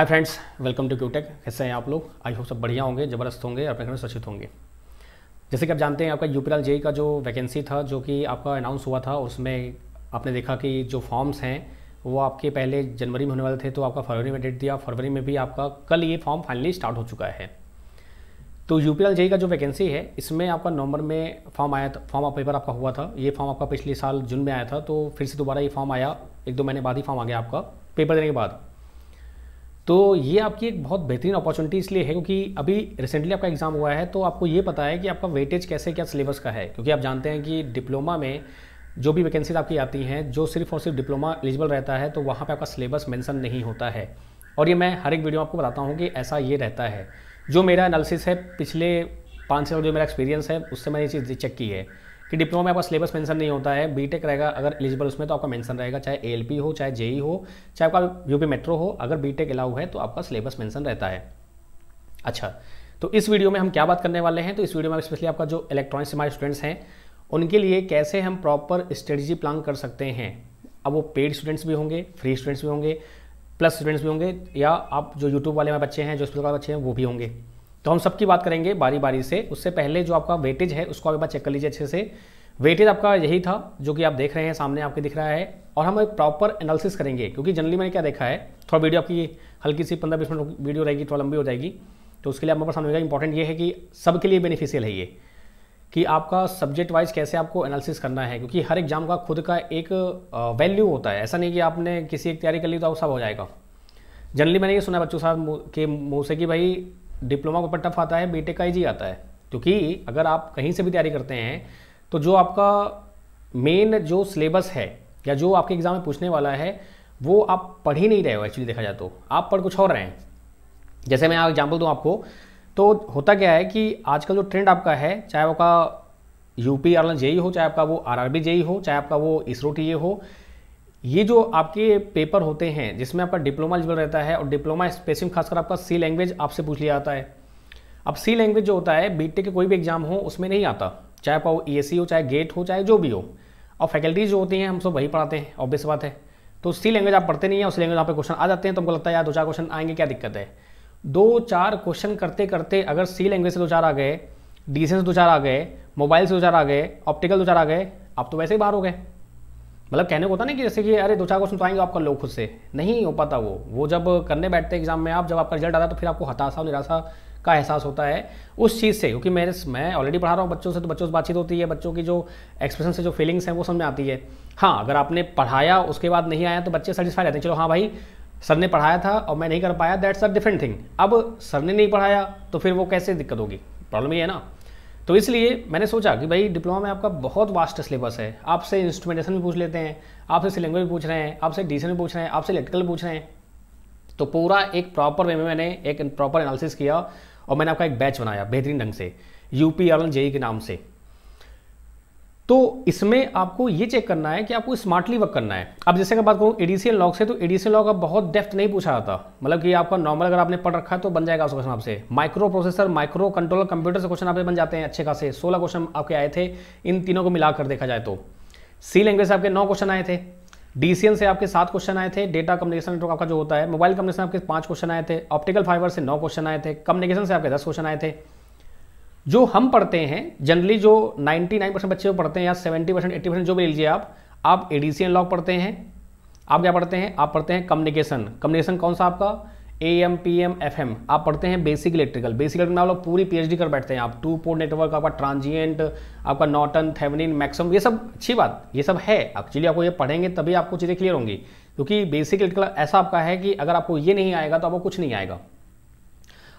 hi friends welcome to QTech कैसे हैं आप लोग आई होप सब बढ़िया होंगे ज़बरदस्त होंगे अपने घर में सुरक्षित होंगे जैसे कि आप जानते हैं आपका यूपीएल जेई का जो वैकेंसी था जो कि आपका अनाउंस हुआ था उसमें आपने देखा कि जो फॉर्म्स हैं वो आपके पहले जनवरी में होने वाले थे तो आपका फरवरी में डेट दिया फरवरी में भी आपका कल ये फॉर्म फाइनली स्टार्ट हो चुका है तो यू पी जेई का जो वैकेंसी है इसमें आपका नवंबर में फॉर्म आया था फॉर्म पेपर आपका हुआ था ये फॉर्म आपका पिछले साल जून में आया था तो फिर से दोबारा ये फॉर्म आया एक दो महीने बाद ही फॉर्म आ गया आपका पेपर देने के बाद तो ये आपकी एक बहुत बेहतरीन अपॉर्चुनिटी इसलिए है क्योंकि अभी रिसेंटली आपका एग्ज़ाम हुआ है तो आपको ये पता है कि आपका वेटेज कैसे क्या सिलेबस का है क्योंकि आप जानते हैं कि डिप्लोमा में जो भी वैकेंसीज आपकी आती हैं जो सिर्फ और सिर्फ डिप्लोमा एलिजिबल रहता है तो वहाँ पर आपका सिलेबस मैंसन नहीं होता है और ये मैं हर एक वीडियो आपको बताता हूँ कि ऐसा ये रहता है जो मेरा एनालिसिस है पिछले पाँच साल जो मेरा एक्सपीरियंस है उससे मैंने ये चीज़ चेक की है कि डिप्लोमा में आपका सिलेबस मेंशन नहीं होता है बीटेक रहेगा अगर एलिजिबल उसमें तो आपका मेंशन रहेगा चाहे एलपी हो चाहे जेई e हो चाहे आपका यूपी मेट्रो हो अगर बीटेक अलाउ है तो आपका सिलेबस मेंशन रहता है अच्छा तो इस वीडियो में हम क्या बात करने वाले हैं तो इस वीडियो में स्पेशली आपका जो इलेक्ट्रॉनिक्स हमारे स्टूडेंट्स हैं उनके लिए कैसे हम प्रॉपर स्ट्रेटजी प्लान कर सकते हैं अब वो पेड स्टूडेंट्स भी होंगे फ्री स्टूडेंट्स भी होंगे प्लस स्टूडेंट्स भी होंगे या आप जो यूट्यूब वाले हमारे बच्चे हैं जो स्कूल वाले बच्चे हैं वो भी होंगे तो हम सबकी बात करेंगे बारी बारी से उससे पहले जो आपका वेटेज है उसको आप एक बार चेक कर लीजिए अच्छे से वेटेज आपका यही था जो कि आप देख रहे हैं सामने आपके दिख रहा है और हम एक प्रॉपर एनालिसिस करेंगे क्योंकि जनरली मैंने क्या देखा है थोड़ा वीडियो आपकी हल्की सी पंद्रह बीस मिनट वीडियो रहेगी थोड़ा लंबी हो जाएगी तो उसके लिए आप मेरे समझेगा इंपॉर्टेंट ये है कि सबके लिए बेनिफिशियल है ये कि आपका सब्जेक्ट वाइज कैसे आपको एनालिसिस करना है क्योंकि हर एग्जाम का खुद का एक वैल्यू होता है ऐसा नहीं कि आपने किसी एक तैयारी कर ली तो आप सब हो जाएगा जनरली मैंने ये सुना बच्चों साहब के मुँह से कि भाई डिप्लोमा का टफ आता है बीटेक का ही आता है क्योंकि अगर आप कहीं से भी तैयारी करते हैं तो जो आपका मेन जो सिलेबस है या जो आपके एग्ज़ाम में पूछने वाला है वो आप पढ़ ही नहीं रहे हो एक्चुअली देखा जाए तो आप पढ़ कुछ और रहे हैं जैसे मैं एग्जाम्पल दूँ आपको तो होता क्या है कि आजकल जो ट्रेंड आपका है चाहे आपका यू पी आर जेई हो चाहे आपका वो आर आर बी जेई हो चाहे आपका वो इसरो टी e हो ये जो आपके पेपर होते हैं जिसमें आपका डिप्लोमा एलिजिबल रहता है और डिप्लोमा स्पेसिफिक खासकर आपका सी लैंग्वेज आपसे पूछ लिया जाता है अब सी लैंग्वेज जो होता है बीटेक के कोई भी एग्जाम हो उसमें नहीं आता चाहे आप ई e हो चाहे गेट e हो चाहे जो भी हो और फैकल्टीज जो होती हैं हम सब वही पढ़ाते हैं ऑब्वियस बात है तो सी लैंग्वेज आप पढ़ते नहीं है उस लैंग्वेज आप क्वेश्चन आ जाते हैं तो हमको लगता है यार दो चार क्वेश्चन आएंगे क्या दिक्कत है दो चार क्वेश्चन करते करते अगर सी लैंग्वेज से दो चार आ गए डी से दो चार आ गए मोबाइल से दो चार आ गए ऑप्टिकल दो चार आ गए आप तो वैसे ही बाहर हो गए मतलब कहने को होता ना कि जैसे कि अरे दो चार क्वेश्चन तो आएंगे आप कर लो खुद से नहीं हो पाता वो वो जब करने बैठते एग्जाम में आप जब आपका रिजल्ट आता है तो फिर आपको हताशा निराशा का एहसास होता है उस चीज़ से क्योंकि मेरे मैं ऑलरेडी पढ़ा रहा हूँ बच्चों से तो बच्चों से बातचीत होती है बच्चों की जो एक्सप्रेशन से जो फीलिंग्स हैं वो समझ में आती है हाँ अगर आपने पढ़ाया उसके बाद नहीं आया तो बच्चे सेटिस्फाई रहते हैं चलो हाँ भाई सर ने पढ़ाया था और मैं नहीं कर पाया दैट्स अ डिफरेंट थिंग अब सर ने नहीं पढ़ाया तो फिर वो कैसे दिक्कत होगी प्रॉब्लम ये है ना तो इसलिए मैंने सोचा कि भाई डिप्लोमा में आपका बहुत वास्ट सिलेबस है आपसे इंस्ट्रूमेंटेशन भी पूछ लेते हैं आपसे सिलेंगर भी पूछ रहे हैं आपसे डी भी पूछ रहे हैं आपसे इलेक्ट्रिकल पूछ रहे हैं तो पूरा एक प्रॉपर वे में मैंने एक प्रॉपर एनालिसिस किया और मैंने आपका एक बैच बनाया बेहतरीन ढंग से यू पी आर जेई के नाम से तो इसमें आपको ये चेक करना है कि आपको स्मार्टली वर्क करना है अब जैसे अगर बात करूँ एडीसीएल लॉग से तो एडीसीएल लॉग अब बहुत डेफ्थ नहीं पूछा जाता मतलब कि आपका नॉर्मल अगर आपने पढ़ रखा है तो बन जाएगा उस क्वेश्चन आपसे micro processor micro controller computer से क्वेश्चन आपसे बन जाते हैं अच्छे खासे सोलह क्वेश्चन आपके आए थे इन तीनों को मिलाकर देखा जाए तो सी लैंग्वेज से आपके नौ क्वेश्चन आए थे डीसीएन से आपके सात क्वेश्चन आए थे डेटा कम्युनिकेशन नेटवर्क आपका जो होता है मोबाइल कम्युनिकेशन आपके पांच क्वेश्चन आए थे ऑप्टिकल फाइबर से नौ क्वेश्चन आए थे कम्युनिकेशन से आपके दस क्वेश्चन आए थे जो हम पढ़ते हैं जनरली जो 99 परसेंट बच्चे पढ़ते हैं या 70 परसेंट एट्टी परसेंट जो भी लीजिए आप आप एडीसी डी सी पढ़ते हैं आप क्या पढ़ते हैं आप पढ़ते हैं कम्युनिकेशन कम्युनिकेशन कौन सा आपका A M P M F M आप पढ़ते हैं बेसिक इलेक्ट्रिकल बेसिक इलेक्ट्रिकल में आप लोग पूरी पीएचडी कर बैठते हैं आप टू पोर नेटवर्क आपका ट्रांजिएंट आपका नॉटन थेवनिन मैक्सम ये सब अच्छी बात ये सब है एक्चुअली आपको ये पढ़ेंगे तभी आपको चीज़ें क्लियर होंगी क्योंकि बेसिक इलेक्ट्रिकल ऐसा आपका है कि अगर आपको ये नहीं आएगा तो आपको कुछ नहीं आएगा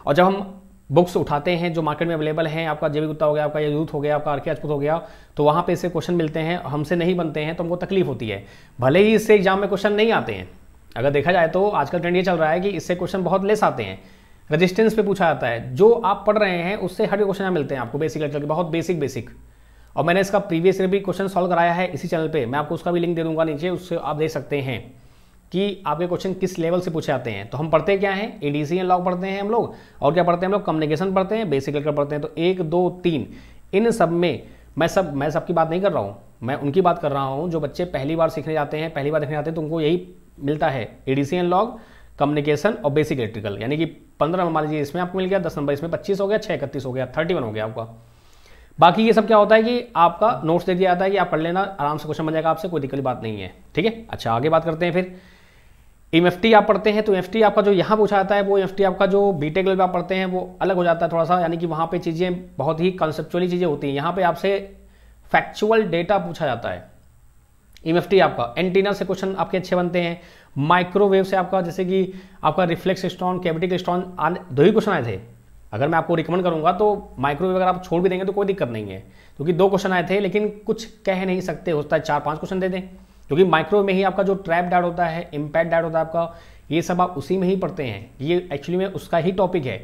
और जब हम बुक्स उठाते हैं जो मार्केट में अवेलेबल हैं आपका जेबी गुप्ता हो गया आपका यूथ हो गया आपका आर राजपूत हो गया तो वहाँ पे इससे क्वेश्चन मिलते हैं हमसे नहीं बनते हैं तो हमको तकलीफ होती है भले ही इससे एग्जाम में क्वेश्चन नहीं आते हैं अगर देखा जाए तो आजकल ट्रेंड ये चल रहा है कि इससे क्वेश्चन बहुत लेस आते हैं रजिस्टेंस पे पूछा जाता है जो आप पढ़ रहे हैं उससे हर क्वेश्चन मिलते हैं आपको बेसिक लेवल के बहुत बेसिक बेसिक और मैंने इसका प्रीवियस ईयर भी क्वेश्चन सॉल्व कराया है इसी चैनल पे मैं आपको उसका भी लिंक दे दूंगा नीचे उससे आप देख सकते हैं कि आपके क्वेश्चन किस लेवल से पूछे जाते हैं तो हम पढ़ते क्या हैं ए डी लॉग पढ़ते हैं हम लोग और क्या पढ़ते हैं हम लोग कम्युनिकेशन पढ़ते हैं बेसिक लेकर पढ़ते हैं तो एक दो तीन इन सब में मैं सब मैं सबकी बात नहीं कर रहा हूँ मैं उनकी बात कर रहा हूँ जो बच्चे पहली बार सीखने जाते हैं पहली बार देखने जाते हैं तो उनको यही मिलता है ए डी लॉग कम्युनिकेशन और बेसिक इलेक्ट्रिकल यानी कि पंद्रह मान लीजिए इसमें आपको मिल गया दस नंबर इसमें पच्चीस हो गया छः इकतीस हो गया थर्टी वन हो गया आपका बाकी ये सब क्या होता है कि आपका नोट्स दे दिया जाता है कि आप पढ़ लेना आराम से क्वेश्चन बन जाएगा आपसे कोई दिक्कत बात नहीं है ठीक है अच्छा आगे बात करते हैं फिर एम आप पढ़ते हैं तो एफ आपका जो यहाँ पूछा जाता है वो एफ आपका जो बीटेक लेवल लेवल आप पढ़ते हैं वो अलग हो जाता है थोड़ा सा यानी कि वहाँ पे चीज़ें बहुत ही कॉन्सेप्चुअली चीज़ें होती हैं यहाँ पे आपसे फैक्चुअल डेटा पूछा जाता है एम आपका एंटीना से क्वेश्चन आपके अच्छे बनते हैं माइक्रोवेव से आपका जैसे कि आपका रिफ्लेक्स स्टॉन स्टॉन आने दो ही क्वेश्चन आए थे अगर मैं आपको रिकमेंड करूंगा तो माइक्रोवेव अगर आप छोड़ भी देंगे तो कोई दिक्कत नहीं है क्योंकि दो क्वेश्चन आए थे लेकिन कुछ कह नहीं सकते होता है चार पाँच क्वेश्चन दे दें क्योंकि माइक्रो में ही आपका जो ट्रैप डाट होता है इम्पैक्ट डाट होता है आपका ये सब आप उसी में ही पढ़ते हैं ये एक्चुअली में उसका ही टॉपिक है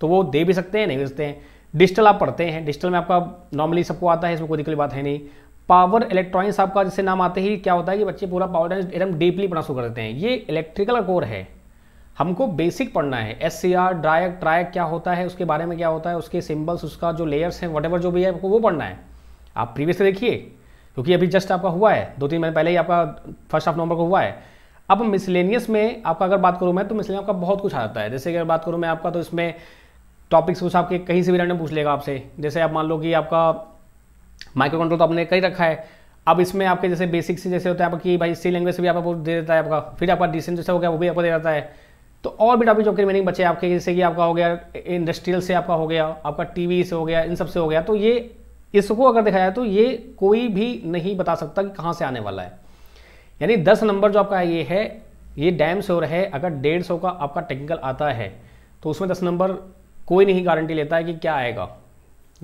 तो वो दे भी सकते हैं नहीं भेजते हैं डिजिटल आप पढ़ते हैं डिजिटल में आपका नॉर्मली सबको आता है इसमें कोई दिक्कत बात है नहीं पावर इलेक्ट्रॉनिक्स आपका जैसे नाम आते ही क्या होता है कि बच्चे पूरा पावर एकदम डीपली पढ़ना शुरू कर देते हैं ये इलेक्ट्रिकल कोर है हमको बेसिक पढ़ना है एस सी आर ड्रायक ट्रायक क्या होता है उसके बारे में क्या होता है उसके सिम्बल्स उसका जो लेयर्स हैं वट जो भी है आपको वो पढ़ना है आप प्रीवियस देखिए क्योंकि अभी जस्ट आपका हुआ है दो तीन महीने पहले ही आपका फर्स्ट ऑफ नवंबर को हुआ है अब मिसलेनियस में आपका अगर बात करूँ मैं तो मिसलेनियस आपका बहुत कुछ आ जाता है जैसे अगर बात करूँ मैं आपका तो इसमें टॉपिक्स कुछ आपके कहीं से भी रहने पूछ लेगा आपसे जैसे आप मान लो कि आपका माइक्रो कंट्रोल तो आपने कहीं रखा है अब इसमें आपके जैसे बेसिक से जैसे होता है आपकी भाई सी लैंग्वेज से भी आपको दे देता है आपका फिर आपका डिसेंट जैसे हो गया वो भी आपको दे देता है तो और भी टॉपिक जो रिमेनिंग बचे आपके जैसे कि आपका हो गया इंडस्ट्रियल से आपका हो गया आपका टीवी से हो गया इन सब से हो गया तो ये इसको अगर देखा जाए तो ये कोई भी नहीं बता सकता कि कहाँ से आने वाला है यानी दस नंबर जो आपका ये है ये डैम और है अगर डेढ़ सौ का आपका टेक्निकल आता है तो उसमें दस नंबर कोई नहीं गारंटी लेता है कि क्या आएगा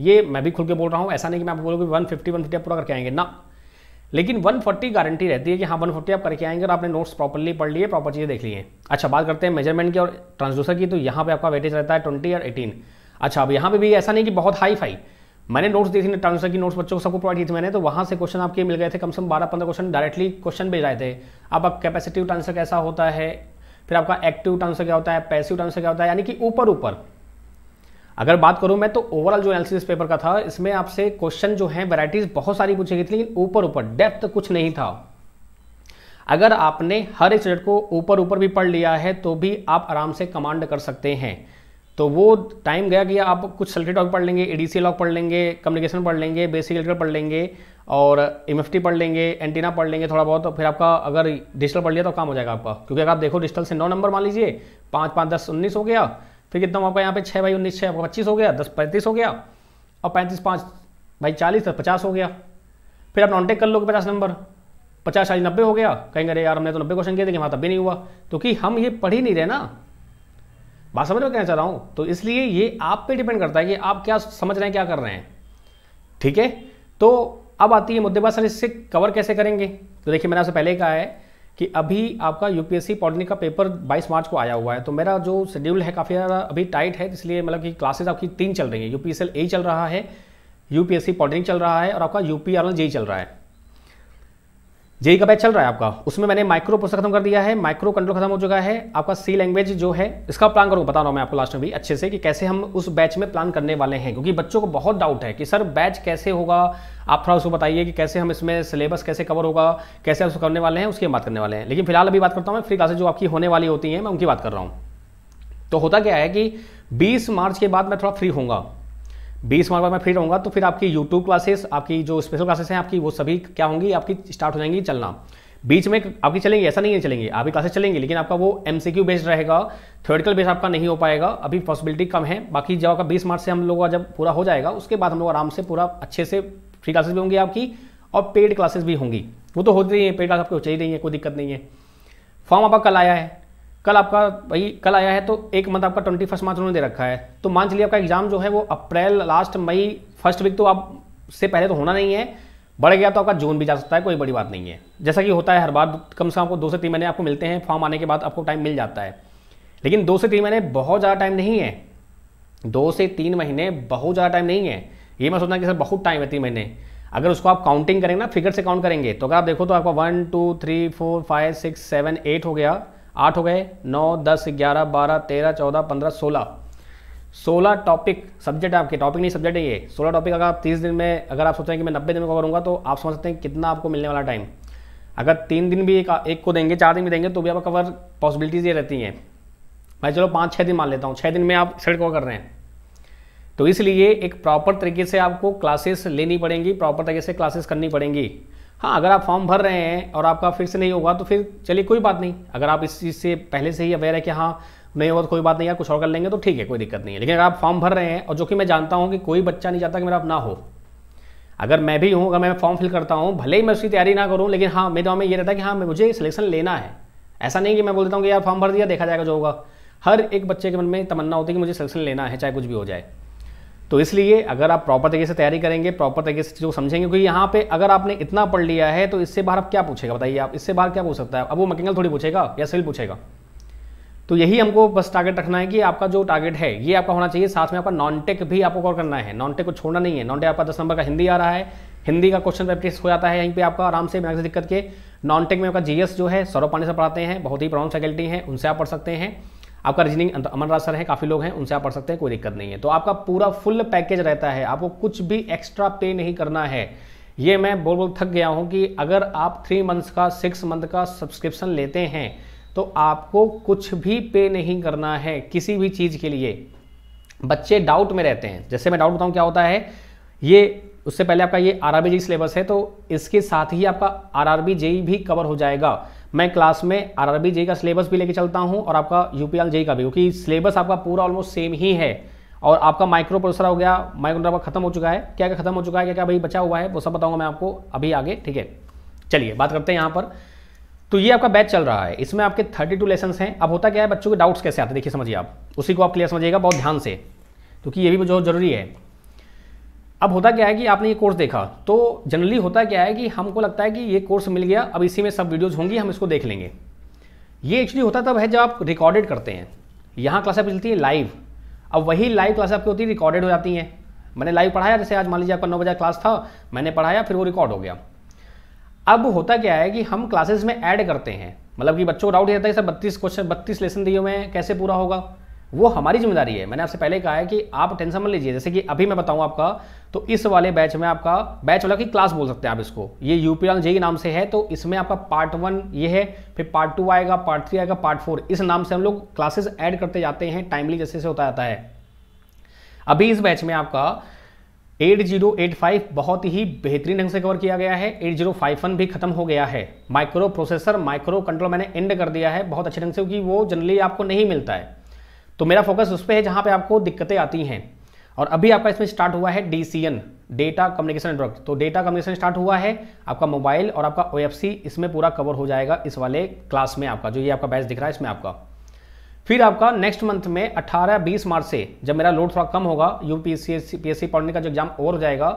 ये मैं भी खुल के बोल रहा हूँ ऐसा नहीं कि मैं आपको बोलूँ कि वन फिफ्टी वन फिफ्टी पूरा करके आएंगे ना लेकिन 140 गारंटी रहती है कि हाँ 140 आप करके आएंगे और आपने नोट्स प्रॉपरली पढ़ लिए प्रॉपर चीज़ें देख ली हैं अच्छा बात करते हैं मेजरमेंट की और ट्रांसड्यूसर की तो यहाँ पे आपका वेटेज रहता है 20 और 18 अच्छा अब यहाँ पे भी ऐसा नहीं कि बहुत हाई फाई मैंने नोट्स दी थी ट्रांसफर की नोट्स बच्चों को सबको प्रोवाइड की थी मैंने तो वहाँ से क्वेश्चन आपके मिल गए थे कम से कम बारह पंद्रह क्वेश्चन डायरेक्टली क्वेश्चन भेज आए थे अब आप कैपेसिटिव ट्रांसफर कैसा होता है फिर आपका एक्टिव ट्रांसफर क्या होता है पैसिव ट्रांसफर क्या होता है यानी कि ऊपर ऊपर अगर बात करूं मैं तो ओवरऑल जो एनालिसिस पेपर का था इसमें आपसे क्वेश्चन जो है वैरायटीज बहुत सारी पूछी गई थी लेकिन ऊपर ऊपर डेप्थ कुछ नहीं था अगर आपने हर एक सब्जेक्ट को ऊपर ऊपर भी पढ़ लिया है तो भी आप आराम से कमांड कर सकते हैं तो वो टाइम गया कि आप कुछ सल्टेट लॉग पढ़ लेंगे ए लॉग पढ़ लेंगे कम्युनिकेशन पढ़ लेंगे बेसिक इलेक्ट्रिकल पढ़ लेंगे और एम पढ़ लेंगे एंटीना पढ़ लेंगे थोड़ा बहुत तो फिर आपका अगर डिजिटल पढ़ लिया तो काम हो जाएगा आपका क्योंकि अगर आप देखो डिजिटल से नौ नंबर मान लीजिए पाँच पाँच दस उन्नीस हो गया फिर कितना आपका यहाँ पे छः बाई उन्नीस छः पच्चीस हो गया दस पैंतीस हो गया और पैंतीस पाँच भाई चालीस दस पचास हो गया फिर आप नॉनटेक कर लोगे पचास नंबर पचास चालीस नब्बे हो गया कहेंगे अरे यार हमने तो नब्बे क्वेश्चन किए थे कि वहाँ तब भी नहीं हुआ क्योंकि हम ये पढ़ ही नहीं रहे ना बात समझ में कहना चाह रहा हूँ तो इसलिए ये आप पे डिपेंड करता है कि आप क्या समझ रहे हैं क्या कर रहे हैं ठीक है तो अब आती है मुद्दे बात सर इससे कवर कैसे करेंगे तो देखिए मैंने आपसे पहले कहा है कि अभी आपका यूपीएससी पॉलिटिक का पेपर 22 मार्च को आया हुआ है तो मेरा जो शेड्यूल है काफ़ी ज़्यादा अभी टाइट है इसलिए मतलब कि क्लासेज आपकी तीन चल रही है यू पी ए चल रहा है यूपीएससी पॉलिटिक चल रहा है और आपका यू पी चल रहा है जेई का बैच चल रहा है आपका उसमें मैंने माइक्रो पोस्ट खत्म कर दिया है माइक्रो कंट्रोल खत्म हो चुका है आपका सी लैंग्वेज जो है इसका प्लान करूँ बता रहा हूँ मैं आपको लास्ट में भी अच्छे से कि कैसे हम उस बैच में प्लान करने वाले हैं क्योंकि बच्चों को बहुत डाउट है कि सर बैच कैसे होगा आप थोड़ा उसको बताइए कि कैसे हम इसमें सिलेबस कैसे कवर होगा कैसे उसको करने वाले हैं उसकी बात करने वाले हैं लेकिन फिलहाल अभी बात करता हूँ मैं फ्री क्लासेज जो आपकी होने वाली होती हैं मैं उनकी बात कर रहा हूँ तो होता क्या है कि बीस मार्च के बाद मैं थोड़ा फ्री होऊंगा बीस मार्च बाद मैं फ्री रहूँगा तो फिर आपकी यूट्यूब क्लासेस आपकी जो स्पेशल क्लासेस हैं आपकी वो सभी क्या होंगी आपकी स्टार्ट हो जाएंगी चलना बीच में आपकी चलेंगे ऐसा नहीं है चलेंगे आपकी क्लासेस चलेंगे लेकिन आपका वो एम सी क्यू बेस्ड रहेगा थ्योरेटिकल बेस्ड आपका नहीं हो पाएगा अभी पॉसिबिलिटी कम है बाकी जब आपका बीस मार्च से हम लोगों का जब पूरा हो जाएगा उसके बाद हम लोग आराम से पूरा अच्छे से फ्री क्लासेस भी होंगी आपकी और पेड क्लासेस भी होंगी वो तो होती रही है पेड क्लास आपको हो चाहिए रही है कोई दिक्कत नहीं है फॉर्म आपका कल आया है कल आपका भाई कल आया है तो एक मंथ आपका ट्वेंटी फर्स्ट मार्च उन्होंने दे रखा है तो मान चलिए आपका एग्जाम जो है वो अप्रैल लास्ट मई फर्स्ट वीक तो आप से पहले तो होना नहीं है बढ़ गया तो आपका जून भी जा सकता है कोई बड़ी बात नहीं है जैसा कि होता है हर बार कम से कम आपको दो से तीन महीने आपको मिलते हैं फॉर्म आने के बाद आपको टाइम मिल जाता है लेकिन दो से तीन महीने बहुत ज़्यादा टाइम नहीं है दो से तीन महीने बहुत ज़्यादा टाइम नहीं है ये मैं सोचना कि सर बहुत टाइम है तीन महीने अगर उसको आप काउंटिंग करेंगे ना फिगर से काउंट करेंगे तो अगर आप देखो तो आपका one two three four five six seven eight हो गया आठ हो गए नौ दस ग्यारह बारह तेरह चौदह पंद्रह सोलह सोलह टॉपिक सब्जेक्ट है आपके टॉपिक नहीं सब्जेक्ट है ये सोलह टॉपिक अगर आप तीस दिन में अगर आप सोच हैं कि मैं नब्बे दिन में करूँगा तो आप समझ सकते हैं कितना आपको मिलने वाला टाइम अगर तीन दिन भी एक एक को देंगे चार दिन भी देंगे तो भी आप कवर पॉसिबिलिटीज़ ये रहती हैं मैं चलो पाँच छः दिन मान लेता हूँ छः दिन में आप सेट कवर कर रहे हैं तो इसलिए एक प्रॉपर तरीके से आपको क्लासेस लेनी पड़ेंगी प्रॉपर तरीके से क्लासेस करनी पड़ेंगी हाँ अगर आप फॉर्म भर रहे हैं और आपका फिर से नहीं होगा तो फिर चलिए कोई बात नहीं अगर आप इस चीज़ से पहले से ही अवेयर है कि हाँ नहीं होगा तो कोई बात नहीं यार कुछ और कर लेंगे तो ठीक है कोई दिक्कत नहीं है लेकिन अगर आप फॉर्म भर रहे हैं और जो कि मैं जानता हूँ कि कोई बच्चा नहीं चाहता कि मेरा अपना हो अगर मैं भी हूँ अगर मैं फॉर्म फिल करता हूँ भले ही मैं उसकी तैयारी ना करूँ लेकिन हाँ मेरे में ये रहता है कि हाँ मुझे सिलेक्शन लेना है ऐसा नहीं कि मैं बोल देता हूँ कि यार फॉर्म भर दिया देखा जाएगा जो होगा हर एक बच्चे के मन में तमन्ना होती है कि मुझे सिलेक्शन लेना है चाहे कुछ भी हो जाए तो इसलिए अगर आप प्रॉपर तरीके से तैयारी करेंगे प्रॉपर तरीके से चीज़ों को समझेंगे क्योंकि यहाँ पे अगर आपने इतना पढ़ लिया है तो इससे बाहर आप क्या पूछेगा बताइए आप इससे बाहर क्या पूछ सकता है अब वो मैकेनिकल थोड़ी पूछेगा या सिविल पूछेगा तो यही हमको बस टारगेट रखना है कि आपका जो टारगेट है ये आपका होना चाहिए साथ में आपका नॉन टेक भी आपको कवर करना है नॉन टेक को छोड़ना नहीं है नॉन टेक आपका दस नंबर का हिंदी आ रहा है हिंदी का क्वेश्चन प्रैक्टिस हो जाता है यहीं पे आपका आराम से मैक्स दिक्कत के नॉन टेक में आपका जीएस जो है सौरभ पानी से पढ़ाते हैं बहुत ही प्रॉन फैकल्टी है उनसे आप पढ़ सकते हैं आपका रीजनिंग अमन राज सर है काफ़ी लोग हैं उनसे आप पढ़ सकते हैं कोई दिक्कत नहीं है तो आपका पूरा फुल पैकेज रहता है आपको कुछ भी एक्स्ट्रा पे नहीं करना है ये मैं बोल बोल थक गया हूं कि अगर आप थ्री मंथ्स का सिक्स मंथ का सब्सक्रिप्शन लेते हैं तो आपको कुछ भी पे नहीं करना है किसी भी चीज़ के लिए बच्चे डाउट में रहते हैं जैसे मैं डाउट बताऊं क्या होता है ये उससे पहले आपका ये आर आर सिलेबस है तो इसके साथ ही आपका आर आर भी कवर हो जाएगा मैं क्लास में आर आर का सिलेबस भी लेके चलता हूँ और आपका यू पी का भी क्योंकि सिलेबस आपका पूरा ऑलमोस्ट सेम ही है और आपका माइक्रो प्रोसेसर हो गया माइक्रो आपका खत्म हो चुका है क्या क्या खत्म हो चुका है क्या क्या भाई बचा हुआ है वो सब बताऊंगा मैं आपको अभी आगे ठीक है चलिए बात करते हैं यहाँ पर तो ये आपका बैच चल रहा है इसमें आपके 32 लेसन्स हैं अब होता क्या है बच्चों के डाउट्स कैसे आते हैं देखिए समझिए आप उसी को आप क्लियर समझिएगा बहुत ध्यान से क्योंकि ये भी जो जरूरी है अब होता क्या है कि आपने ये कोर्स देखा तो जनरली होता क्या है कि हमको लगता है कि ये कोर्स मिल गया अब इसी में सब वीडियोज़ होंगी हम इसको देख लेंगे ये एक्चुअली होता तब है जब आप रिकॉर्डेड करते हैं यहाँ क्लासें मिलती हैं लाइव अब वही लाइव क्लास आपकी होती है रिकॉर्डेड हो जाती हैं मैंने लाइव पढ़ाया जैसे आज मान लीजिए आपका नौ बजे क्लास था मैंने पढ़ाया फिर वो रिकॉर्ड हो गया अब होता क्या है कि हम क्लासेस में ऐड करते हैं मतलब कि बच्चों को डाउट रहता है सर बत्तीस क्वेश्चन बत्तीस लेसन दिए हुए हैं कैसे पूरा होगा वो हमारी जिम्मेदारी है मैंने आपसे पहले कहा है कि आप टेंशन मत लीजिए जैसे कि अभी मैं बताऊं आपका तो इस वाले बैच में आपका बैच वाला की क्लास बोल सकते हैं आप इसको ये यूपीएल जे नाम से है तो इसमें आपका पार्ट वन ये है फिर पार्ट टू आएगा पार्ट थ्री आएगा पार्ट फोर इस नाम से हम लोग क्लासेस ऐड करते जाते हैं टाइमली जैसे से होता जाता है अभी इस बैच में आपका 8085 बहुत ही बेहतरीन ढंग से कवर किया गया है 8051 भी खत्म हो गया है माइक्रो प्रोसेसर माइक्रो कंट्रोल मैंने एंड कर दिया है बहुत अच्छे ढंग से क्योंकि वो जनरली आपको नहीं मिलता है तो मेरा फोकस उस पर है जहाँ पे आपको दिक्कतें आती हैं और अभी आपका इसमें स्टार्ट हुआ है डी डेटा कम्युनिकेशन नेटवर्क तो डेटा कम्युनिकेशन स्टार्ट हुआ है आपका मोबाइल और आपका ओ इसमें पूरा कवर हो जाएगा इस वाले क्लास में आपका जो ये आपका बैच दिख रहा है इसमें आपका फिर आपका नेक्स्ट मंथ में 18-20 मार्च से जब मेरा लोड थोड़ा कम होगा यू पी पीएससी पढ़ने का जो एग्जाम और हो जाएगा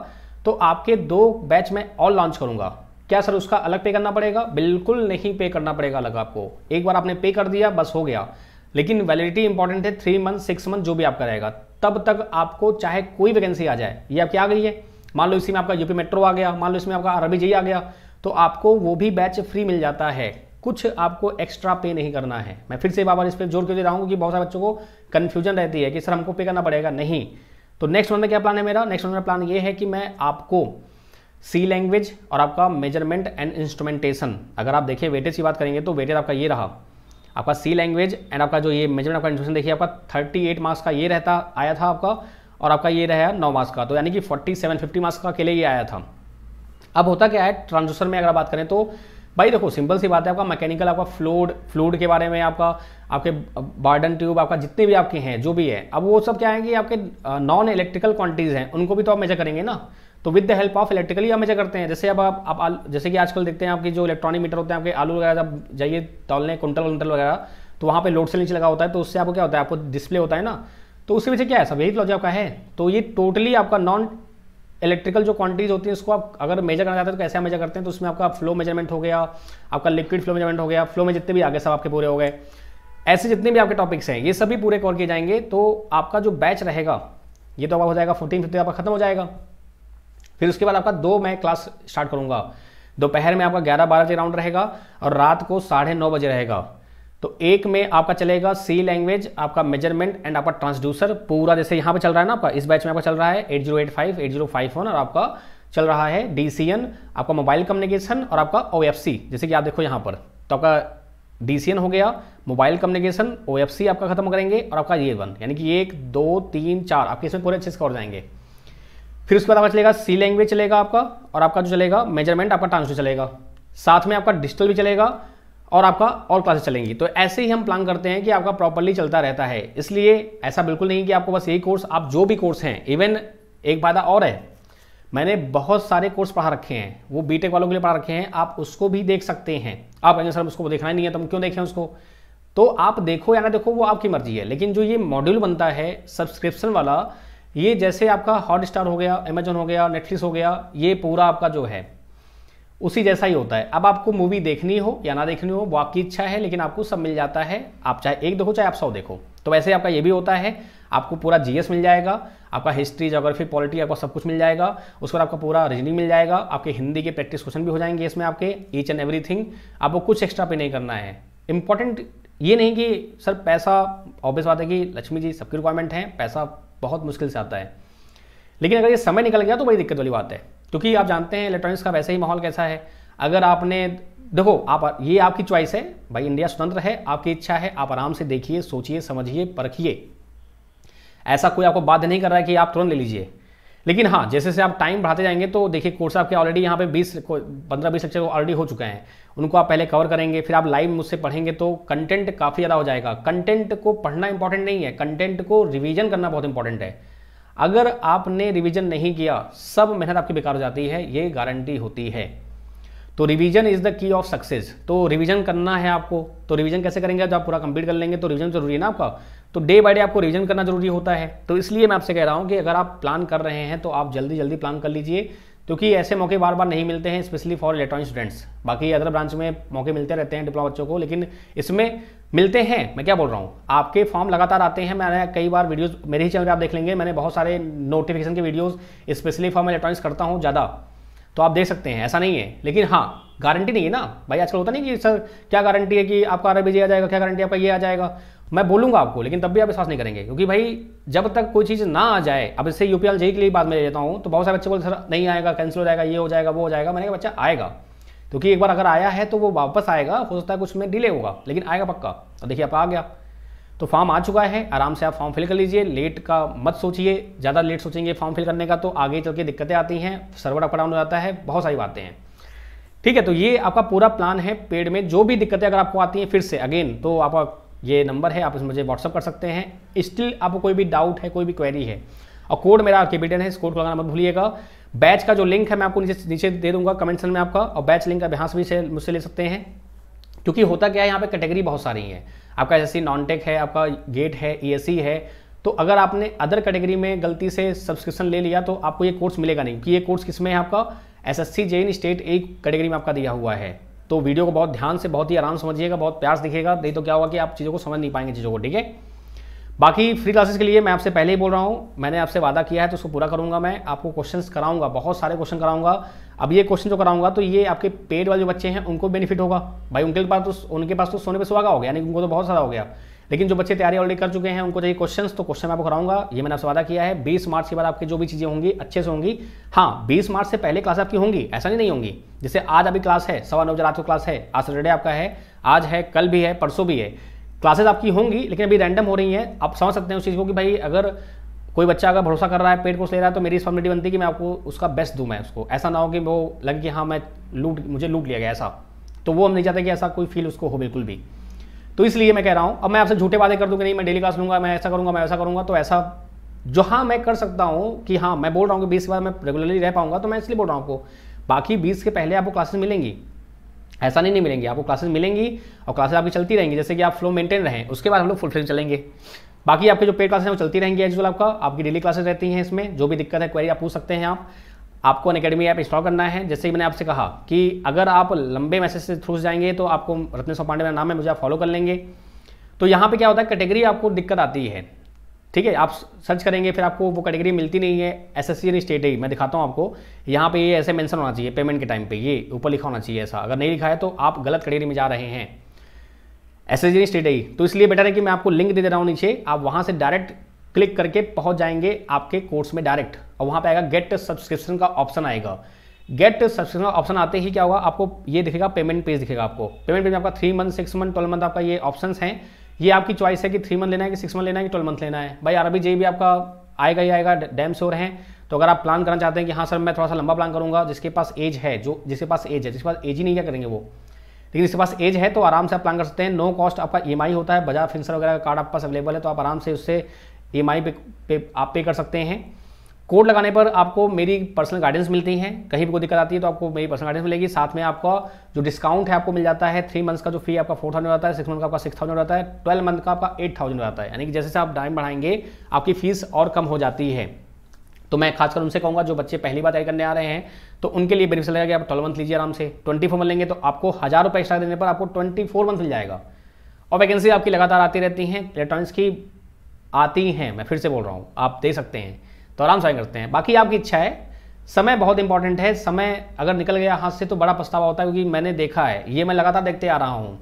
तो आपके दो बैच में और लॉन्च करूंगा क्या सर उसका अलग पे करना पड़ेगा बिल्कुल नहीं पे करना पड़ेगा अलग आपको एक बार आपने पे कर दिया बस हो गया लेकिन वैलिडिटी इंपॉर्टेंट है थ्री मंथ सिक्स मंथ जो भी आपका रहेगा तब तक आपको चाहे कोई वैकेंसी आ जाए ये आपकी आ गई है मान लो इसी में आपका यूपी मेट्रो आ गया मान लो इसमें आपका अरबी जी आ गया तो आपको वो भी बैच फ्री मिल जाता है कुछ आपको एक्स्ट्रा पे नहीं करना है मैं फिर से बार बार इस पर जोर क्यों दे रहा हूँ कि बहुत सारे बच्चों को कन्फ्यूजन रहती है कि सर हमको पे करना पड़ेगा नहीं तो नेक्स्ट वन में क्या प्लान है मेरा नेक्स्ट वन में प्लान ये है कि मैं आपको सी लैंग्वेज और आपका मेजरमेंट एंड इंस्ट्रूमेंटेशन अगर आप देखिए वेटेज की बात करेंगे तो वेटेज आपका ये रहा आपका सी लैंग्वेज एंड आपका जो ये मेजरमेंट आपका कंट्रीब्यूशन देखिए आपका थर्टी एट मार्क्स का ये रहता आया था आपका और आपका ये रहा नौ मार्क्स का तो यानी कि फोर्टी सेवन फिफ्टी मार्क्स का के लिए ये आया था अब होता क्या है ट्रांसलेशन में अगर बात करें तो भाई देखो सिंपल सी बात है आपका मैकेनिकल आपका फ्लूड फ्लूड के बारे में आपका आपके बार्डन ट्यूब आपका जितने भी आपके हैं जो भी है अब वो सब क्या है कि आपके नॉन इलेक्ट्रिकल क्वांटिटीज़ हैं उनको भी तो आप मेजर करेंगे ना तो with the help of electrically आप मेजर करते हैं जैसे अब आप, आप, जैसे कि आजकल देखते हैं आपके जो इलेक्ट्रॉनिक मीटर होते हैं आपके आलू वगैरह जब जाइए तौलने कुंटल वंटल वगैरह तो वहाँ पर लोड से नीचे लगा होता है तो उससे आपको क्या होता है आपको डिस्प्ले होता है ना तो उसके पीछे क्या है सब यही लॉजिक आपका है तो ये टोटली आपका नॉन इलेक्ट्रिकल जो क्वांटिटीज होती है उसको आप अगर मेजर करना चाहते हैं तो कैसे मेजर करते हैं तो उसमें आपका फ्लो मेजरमेंट हो गया आपका लिक्विड फ्लो मेजरमेंट हो गया फ्लो में जितने भी आगे सब आपके पूरे हो गए ऐसे जितने भी आपके टॉपिक्स हैं ये सभी पूरे कवर किए जाएंगे तो आपका जो बैच रहेगा ये तो आपका हो जाएगा फोर्टीन फिफ्टी आपका खत्म हो जाएगा फिर उसके बाद आपका दो मैं क्लास स्टार्ट करूंगा दोपहर में आपका ग्यारह बारह बजे राउंड रहेगा और रात को साढ़े नौ बजे रहेगा तो एक में आपका चलेगा सी लैंग्वेज आपका मेजरमेंट एंड आपका ट्रांसड्यूसर पूरा जैसे यहां पर चल रहा है ना आपका इस बैच में आपका चल रहा है 8085, 8051 और आपका चल रहा है डी आपका मोबाइल कम्युनिकेशन और आपका ओ जैसे कि आप देखो यहां पर तो आपका डी हो गया मोबाइल कम्युनिकेशन ओ आपका खत्म करेंगे और आपका ये वन यानी कि एक दो तीन चार आपके इसमें पूरे अच्छे से कर जाएंगे फिर उसके बाद आपका चलेगा सी लैंग्वेज चलेगा आपका और आपका जो चलेगा मेजरमेंट आपका ट्रांसड्यूसर चलेगा साथ में आपका डिजिटल भी चलेगा और आपका और क्लासेस चलेंगी तो ऐसे ही हम प्लान करते हैं कि आपका प्रॉपरली चलता रहता है इसलिए ऐसा बिल्कुल नहीं कि आपको बस यही कोर्स आप जो भी कोर्स हैं इवन एक फायदा और है मैंने बहुत सारे कोर्स पढ़ा रखे हैं वो बीटेक वालों के लिए पढ़ा रखे हैं आप उसको भी देख सकते हैं आप कहेंगे सर उसको देखना ही नहीं है तो हम क्यों देखें उसको तो आप देखो या ना देखो वो आपकी मर्जी है लेकिन जो ये मॉड्यूल बनता है सब्सक्रिप्शन वाला ये जैसे आपका हॉट स्टार हो गया अमेजोन हो गया नेटफ्लिक्स हो गया ये पूरा आपका जो है उसी जैसा ही होता है अब आपको मूवी देखनी हो या ना देखनी हो वो आपकी इच्छा है लेकिन आपको सब मिल जाता है आप चाहे एक देखो चाहे आप सौ देखो तो वैसे आपका ये भी होता है आपको पूरा जीएस मिल जाएगा आपका हिस्ट्री जोग्राफी पॉलिटी आपको सब कुछ मिल जाएगा उस पर आपका पूरा रीजनिंग मिल जाएगा आपके हिंदी के प्रैक्टिस क्वेश्चन भी हो जाएंगे इसमें आपके ईच एंड एवरीथिंग आपको कुछ एक्स्ट्रा पे नहीं करना है इंपॉर्टेंट ये नहीं कि सर पैसा ऑब्वियस बात है कि लक्ष्मी जी सबकी रिक्वायरमेंट है पैसा बहुत मुश्किल से आता है लेकिन अगर ये समय निकल गया तो बड़ी दिक्कत वाली बात है क्योंकि आप जानते हैं इलेक्ट्रॉनिक्स का वैसे ही माहौल कैसा है अगर आपने देखो आप ये आपकी चॉइस है भाई इंडिया स्वतंत्र है आपकी इच्छा है आप आराम से देखिए सोचिए समझिए परखिए ऐसा कोई आपको बाध्य नहीं कर रहा है कि आप तुरंत ले लीजिए लेकिन हाँ जैसे जैसे आप टाइम बढ़ाते जाएंगे तो देखिए कोर्स आपके ऑलरेडी यहाँ पे 20 पंद्रह बीस लेक्चर ऑलरेडी हो चुके हैं उनको आप पहले कवर करेंगे फिर आप लाइव मुझसे पढ़ेंगे तो कंटेंट काफ़ी ज़्यादा हो जाएगा कंटेंट को पढ़ना इंपॉर्टेंट नहीं है कंटेंट को रिविजन करना बहुत इंपॉर्टेंट है अगर आपने रिवीजन नहीं किया सब मेहनत आपकी बेकार हो जाती है ये गारंटी होती है तो revision is the key of success तो रिवीजन करना है आपको तो रिवीजन कैसे करेंगे जब आप पूरा कंप्लीट कर लेंगे तो रिवीजन जरूरी है ना आपका तो डे बाय डे आपको रिवीजन करना जरूरी होता है तो इसलिए मैं आपसे कह रहा हूं कि अगर आप प्लान कर रहे हैं तो आप जल्दी जल्दी प्लान कर लीजिए क्योंकि तो ऐसे मौके बार बार नहीं मिलते हैं स्पेशली फॉर इलेक्ट्रॉनिक स्टूडेंट्स बाकी अदर ब्रांच में मौके मिलते रहते हैं डिप्लोमा बच्चों को लेकिन इसमें मिलते हैं मैं क्या बोल रहा हूँ आपके फॉर्म लगातार आते हैं मैंने कई बार वीडियोस मेरे ही चैनल पे आप देख लेंगे मैंने बहुत सारे नोटिफिकेशन के वीडियोस स्पेशली फॉर्म इलेक्ट्रॉनिक्स करता हूँ ज़्यादा तो आप देख सकते हैं ऐसा नहीं है लेकिन हाँ गारंटी नहीं है ना भाई आजकल होता नहीं कि सर क्या गारंटी है कि आपका आर आ जाएगा क्या गारंटी आपका ये आ जाएगा मैं बोलूँगा आपको लेकिन तब भी आप विश्वास नहीं करेंगे क्योंकि भाई जब तक कोई चीज़ ना आ जाए अब इससे यू पी के लिए बात में ले जाता हूँ तो बहुत सारे बच्चे बोलते सर नहीं आएगा कैंसिल हो जाएगा ये हो जाएगा वो हो जाएगा मैंने कहा बच्चा आएगा क्योंकि एक बार अगर आया है तो वो वापस आएगा हो सकता है कुछ में डिले होगा लेकिन आएगा पक्का और देखिए आप आ गया तो फॉर्म आ चुका है आराम से आप फॉर्म फिल कर लीजिए लेट का मत सोचिए ज़्यादा लेट सोचेंगे फॉर्म फिल करने का तो आगे चल के दिक्कतें आती हैं सर्वर अपडाउन डाउन हो जाता है बहुत सारी बातें हैं ठीक है तो ये आपका पूरा प्लान है पेड में जो भी दिक्कतें अगर आपको आती हैं फिर से अगेन तो आपका ये नंबर है आप इस मुझे व्हाट्सअप कर सकते हैं स्टिल आपको कोई भी डाउट है कोई भी क्वेरी है और कोड मेरा केबिटन है इस कोड को लगाना मत भूलिएगा बैच का जो लिंक है मैं आपको नीचे नीचे दे दूंगा कमेंट सेक्शन में आपका और बैच लिंक आप यहाँ से भी मुझसे ले सकते हैं क्योंकि होता क्या है यहाँ पे कैटेगरी बहुत सारी है आपका एस नॉन टेक है आपका गेट है ई है तो अगर आपने अदर कैटेगरी में गलती से सब्सक्रिप्शन ले लिया तो आपको ये कोर्स मिलेगा नहीं कि ये कोर्स किस में है आपका एस एस सी जेन स्टेट एक कैटेगरी में आपका दिया हुआ है तो वीडियो को बहुत ध्यान से बहुत ही आराम समझिएगा बहुत प्यास दिखेगा नहीं तो क्या होगा कि आप चीज़ों को समझ नहीं पाएंगे चीज़ों को ठीक है बाकी फ्री क्लासेस के लिए मैं आपसे पहले ही बोल रहा हूँ मैंने आपसे वादा किया है तो उसको पूरा करूँगा मैं आपको क्वेश्चंस कराऊंगा बहुत सारे क्वेश्चन कराऊंगा अब ये क्वेश्चन जो कराऊंगा तो ये आपके पेड वाले जो बच्चे हैं उनको बेनिफिट होगा भाई उनके पास तो उनके पास तो सोने पर सुहागा हो गया यानी उनको तो बहुत सारा हो गया लेकिन जो बच्चे तैयारी ऑलरेडी कर चुके हैं उनको चाहिए क्वेश्चन तो क्वेश्चन मैं आपको कराऊंगा ये मैंने आपसे वादा किया है बीस मार्च के बाद आपकी जो भी चीज़ें होंगी अच्छे से होंगी हाँ बीस मार्च से पहले क्लास आपकी होंगी ऐसा नहीं नहीं होंगी जैसे आज अभी क्लास है सवा नौ बजे रात को क्लास है आज सैटरडे आपका है आज है कल भी है परसों भी है क्लासेस आपकी होंगी लेकिन अभी रैंडम हो रही हैं आप समझ सकते हैं उस चीज़ को कि भाई अगर कोई बच्चा अगर भरोसा कर रहा है पेड कोर्स ले रहा है तो मेरी रिस्पॉन्सिबिलिटी बनती है कि मैं आपको उसका बेस्ट दूँ मैं उसको ऐसा ना हो कि वो लग कि हाँ मैं लूट मुझे लूट लिया गया ऐसा तो वो हम नहीं चाहते कि ऐसा कोई फील उसको हो बिल्कुल भी तो इसलिए मैं कह रहा हूँ अब मैं आपसे झूठे वादे कर दूँ कि नहीं मैं डेली क्लास लूँगा मैं ऐसा करूँगा मैं ऐसा करूँगा तो ऐसा जो हाँ मैं कर सकता हूँ कि हाँ मैं बोल रहा हूँ कि बीस के बाद मैं रेगुलरली रह पाऊँगा तो मैं इसलिए बोल रहा हूँ आपको बाकी बीस के पहले आपको क्लासेस मिलेंगी ऐसा नहीं नहीं मिलेंगे आपको क्लासेस मिलेंगी और क्लासेस आपकी चलती रहेंगी जैसे कि आप फ्लो मेंटेन रहें उसके बाद हम लोग फुल फ्लेम चलेंगे बाकी आपके जो पेड क्लासेस हैं वो चलती रहेंगी एज आपका आपकी डेली क्लासेस रहती हैं इसमें जो भी दिक्कत है क्वेरी आप पूछ सकते हैं आप आपको अन अकेडमी ऐप इंस्टॉल करना है जैसे कि मैंने आपसे कहा कि अगर आप लंबे मैसेज से थ्रू जाएंगे तो आपको सौ पांडे मेरा नाम है मुझे आप फॉलो कर लेंगे तो यहाँ पे क्या होता है कैटेगरी आपको दिक्कत आती है ठीक है आप सर्च करेंगे फिर आपको वो कैटेगरी मिलती नहीं है एस एस स्टेट है मैं दिखाता हूँ आपको यहाँ पे ये ऐसे मेंशन होना चाहिए पेमेंट के टाइम पे ये ऊपर लिखा होना चाहिए ऐसा अगर नहीं लिखा है तो आप गलत कैटेगरी में जा रहे हैं एस एस स्टेट ही तो इसलिए बेटर है कि मैं आपको लिंक दे दे रहा हूँ नीचे आप वहाँ से डायरेक्ट क्लिक करके पहुँच जाएंगे आपके कोर्स में डायरेक्ट और वहाँ पर आएगा गेट सब्सक्रिप्शन का ऑप्शन आएगा गेट सब्सक्रिप्शन का ऑप्शन आते ही क्या होगा आपको ये दिखेगा पेमेंट पेज दिखेगा आपको पेमेंट पेज में आपका three month six month twelve month आपका ये ऑप्शन है ये आपकी चॉइस है कि थ्री मंथ लेना है कि सिक्स मंथ लेना है कि ट्वेल्व मंथ लेना है भाई अरबी जे भी आपका आएगा ही आएगा डैम सोर है तो अगर आप प्लान करना चाहते हैं कि हाँ सर मैं थोड़ा सा लंबा प्लान करूँगा जिसके पास एज है जो जिसके पास एज है जिसके पास एज ही नहीं क्या करेंगे वो लेकिन इसके पास एज है तो आराम से आप प्लान कर सकते हैं नो कॉस्ट आपका ई e होता है बजाज फिंसर वगैरह का कार्ड आपके पास अवेलेबल है तो आप आराम से उससे ई e पे, पे आप पे कर सकते हैं कोड लगाने पर आपको मेरी पर्सनल गाइडेंस मिलती है कहीं भी कोई दिक्कत आती है तो आपको मेरी पर्सनल गाइडेंस मिलेगी साथ में आपका जो डिस्काउंट है आपको मिल जाता है थ्री मंथ्स का जो फी आपका फोर थाउजेंड रहता है सिक्स मंथ का आपका सिक्स थाउजेंड रहता है ट्वेल्व मंथ का आपका एट थाउजेंड रहता है यानी कि जैसे जैसे आप टाइम बढ़ाएंगे आपकी फीस और कम हो जाती है तो मैं खासकर उनसे कहूँगा जो बच्चे पहली बार तैयारी करने आ रहे हैं तो उनके लिए बेनिफिट लगेगा कि आप ट्वेल्व मंथ लीजिए आराम से ट्वेंटी फोर मंथ लेंगे तो आपको हज़ार रुपये एक्स्ट्रा देने पर आपको ट्वेंटी फोर मंथ मिल जाएगा और वैकेंसी आपकी लगातार आती रहती हैं इलेक्ट्रॉनिक्स की आती हैं मैं फिर से बोल रहा हूँ आप दे सकते हैं तो आराम से करते हैं बाकी आपकी इच्छा है समय बहुत इंपॉर्टेंट है समय अगर निकल गया हाथ से तो बड़ा पछतावा होता है क्योंकि मैंने देखा है ये मैं लगातार देखते आ रहा हूँ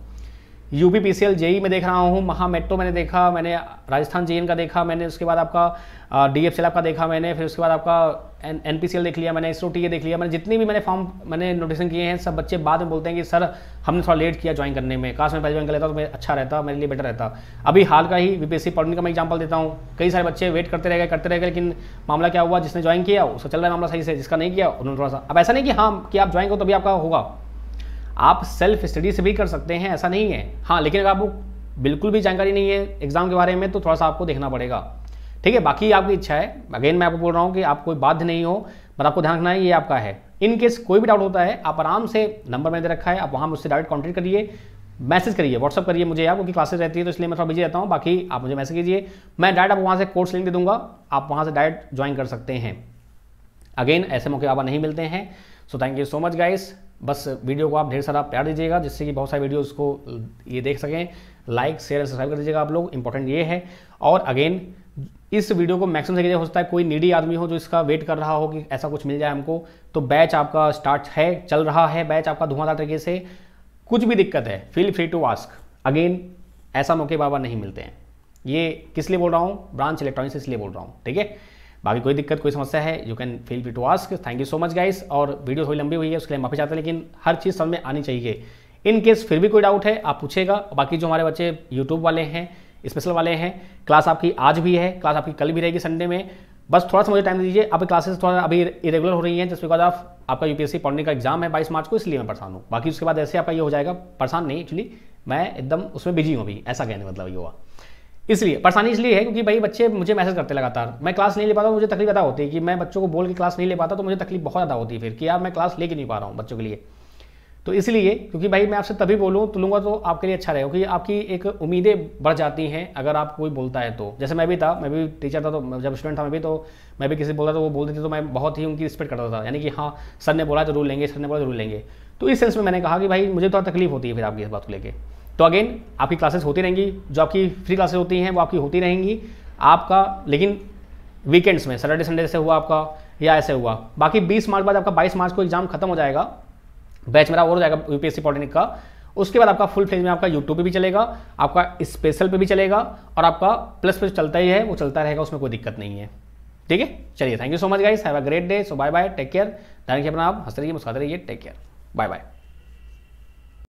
यूपी पी जेई में देख रहा हूँ महा मेट्रो मैंने देखा मैंने राजस्थान जे का देखा मैंने उसके बाद आपका डी एफ आपका देखा मैंने फिर उसके बाद आपका एन देख लिया मैंने इसरो टी e देख लिया मैंने जितनी भी मैंने फॉर्म मैंने नोटिसन किए हैं सब बच्चे बाद में बोलते हैं कि सर हमने थोड़ा लेट किया ज्वाइन करने में काश मैं पहले ज्वाइन कर लेता तो मैं अच्छा रहता मेरे लिए बेटर रहता अभी हाल का ही बी पढ़ने का मैं एग्जाम्पल देता हूँ कई सारे बच्चे वेट करते रह गए करते रह गए लेकिन मामला क्या हुआ जिसने ज्वाइन किया उसका चल रहा है मामला सही से जिसका नहीं किया उन्होंने थोड़ा सा अब ऐसा नहीं कि हाँ कि आप ज्वाइन करो तभी आपका होगा आप सेल्फ स्टडी से भी कर सकते हैं ऐसा नहीं है हाँ लेकिन अगर आपको बिल्कुल भी जानकारी नहीं है एग्जाम के बारे में तो थोड़ा सा आपको देखना पड़ेगा ठीक है बाकी आपकी इच्छा है अगेन मैं आपको बोल रहा हूँ कि आप कोई बाध्य नहीं हो बट आपको ध्यान रखना है ये आपका है इन केस कोई भी डाउट होता है आप आराम से नंबर मैंने दे रखा है आप वहाँ मुझसे डायरेक्ट कॉन्टेक्ट करिए मैसेज करिए व्हाट्सअप करिए मुझे आप क्योंकि क्लासेस रहती है तो इसलिए मैं थोड़ा बिजी रहता हूँ बाकी आप मुझे मैसेज कीजिए मैं डायरेक्ट आपको वहाँ से कोर्स लिंक दे दूंगा आप वहाँ से डायरेक्ट ज्वाइन कर सकते हैं अगेन ऐसे मौके आप नहीं मिलते हैं so thank you so much guys बस वीडियो को आप ढेर सारा प्यार दीजिएगा जिससे कि बहुत सारे वीडियोज़ को ये देख सकें लाइक शेयर सब्सक्राइब कर दीजिएगा आप लोग इंपॉर्टेंट ये है और अगेन इस वीडियो को मैक्सिमम से हो सकता है कोई नीडी आदमी हो जो इसका वेट कर रहा हो कि ऐसा कुछ मिल जाए हमको तो बैच आपका स्टार्ट है चल रहा है बैच आपका धुआंधार तरीके से कुछ भी दिक्कत है feel free to ask again ऐसा मौके बाबा नहीं मिलते हैं ये किस लिए बोल रहा हूँ ब्रांच इलेक्ट्रॉनिक्स इसलिए बोल रहा हूँ ठीक है बाकी कोई दिक्कत कोई समस्या है you can feel free to ask thank you so much guys और वीडियो थोड़ी लंबी हुई है उसके लिए माफी चाहते हैं लेकिन हर चीज़ समझ में आनी चाहिए इन केस फिर भी कोई डाउट है आप पूछेगा बाकी जो हमारे बच्चे यूट्यूब वाले हैं स्पेशल वाले हैं क्लास आपकी आज भी है क्लास आपकी कल भी रहेगी संडे में बस थोड़ा सा मुझे टाइम दीजिए आप क्लासेस थोड़ा अभी इरेगुलर हो रही हैं जिस बिकॉज ऑफ आपका यूपीएससी पढ़ने का एग्जाम है बाईस मार्च को इसलिए मैं परेशान हूँ बाकी उसके बाद ऐसे आपका ये हो जाएगा परेशान नहीं एक्चुअली मैं एकदम उसमें बिजी हूँ अभी ऐसा कहने मतलब ये हुआ इसलिए परेशानी इसलिए है क्योंकि भाई बच्चे मुझे मैसेज करते लगातार मैं क्लास नहीं ले पाता तो मुझे तकलीफ ज़्यादा होती है कि मैं बच्चों को बोल के क्लास नहीं ले पाता तो मुझे तकलीफ बहुत ज़्यादा होती है फिर कि यार मैं क्लास ले नहीं पा रहा हूँ बच्चों के लिए तो इसलिए क्योंकि भाई मैं आपसे तभी बोलूँ तो लूँगा तो आपके लिए अच्छा रहेगा क्योंकि आपकी एक उम्मीदें बढ़ जाती हैं अगर आप कोई बोलता है तो जैसे मैं भी था मैं भी टीचर था तो जब स्टूडेंट था मैं भी तो मैं भी किसी बोलता तो वो बोलते थे तो मैं बहुत ही उनकी रिस्पेक्ट करता था यानी कि हाँ सर ने बोला तो लेंगे सर ने बोला तो लेंगे तो इस सेंस में मैंने कहा कि भाई मुझे थोड़ा तो तकलीफ होती है फिर आपकी इस बात को लेकर तो अगेन आपकी क्लासेस होती रहेंगी जो आपकी फ्री क्लासेस होती हैं वो आपकी होती रहेंगी आपका लेकिन वीकेंड्स में सैटरडे संडे से हुआ आपका या ऐसे हुआ बाकी 20 मार्च बाद आपका 22 मार्च को एग्जाम खत्म हो जाएगा बैच मेरा और हो जाएगा यूपीएससी पॉलिटेक्निक का उसके बाद आपका फुल फ्लेज में आपका यूट्यूब पे भी चलेगा आपका स्पेशल पे भी चलेगा और आपका प्लस प्लस चलता ही है वो चलता रहेगा उसमें कोई दिक्कत नहीं है ठीक है चलिए thank you so much guys have a great day so bye bye take care धन्यवाद अपना आप हंसते रहिए मुस्कते रहिए टेक केयर बाय बाय